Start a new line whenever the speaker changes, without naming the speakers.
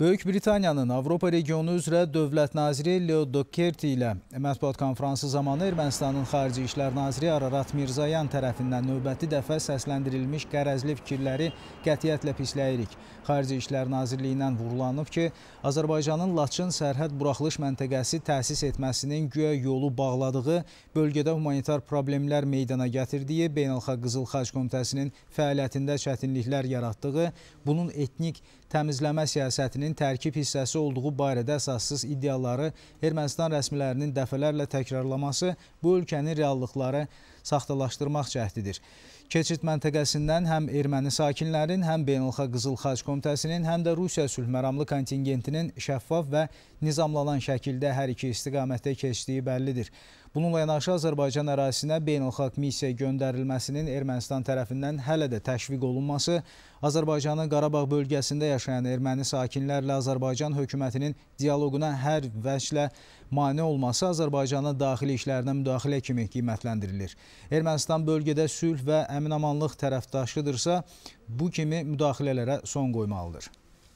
Böyük Britaniyanın Avropa regionu üzrə dövlət naziri Leo Dokerti ilə mətbuat konfransı zamanı Ermənistanın Xarici İşlər naziri Ararat Mirzayan tərəfindən növbəti dəfə səsləndirilmiş qərəzli fikirləri qətiyyətlə pisləyirik. Xarici İşlər Nazirliyindən vurulanıb ki, Azərbaycanın Laçın sərhəd buraxılış məntəqəsi təsis etməsinin güya yolu bağladığı, bölgədə humanitar problemlər meydana gətirdiyi, Beynəlxalq Qızıl Xaç Komitəsinin fəaliyyətində çətinliklər yaratdığı, bunun etnik təmizləmə siyasətinin ölkənin tərkib hissəsi olduğu barədə əsassız iddiaları Ermənistan rəsmilərinin dəfələrlə təkrarlaması bu ölkənin reallıqları saxtalaşdırmaq cəhdidir. Keçid məntəqəsindən həm erməni sakinlərin, həm Beynəlxalq Qızıl Xaç Komitəsinin, həm də Rusiya sülhməramlı kontingentinin şəffaf və nizamlanan şəkildə hər iki istiqamətdə keçdiyi bəllidir. Bununla yanaşı Azərbaycan ərazisinə beynəlxalq missiya göndərilməsinin Ermənistan tərəfindən hələ də təşviq olunması, Azərbaycanın Qarabağ bölgəsində yaşayan erməni sakinlərlə Azərbaycan hökumətinin dialoquna hər vəclə mane olması Azərbaycanın daxili işlərinə müdaxilə kimi qiymətləndirilir. Ermənistan bölgədə sülh və əminamanlıq tərəfdaşıdırsa, bu kimi müdaxilələrə son qoymalıdır.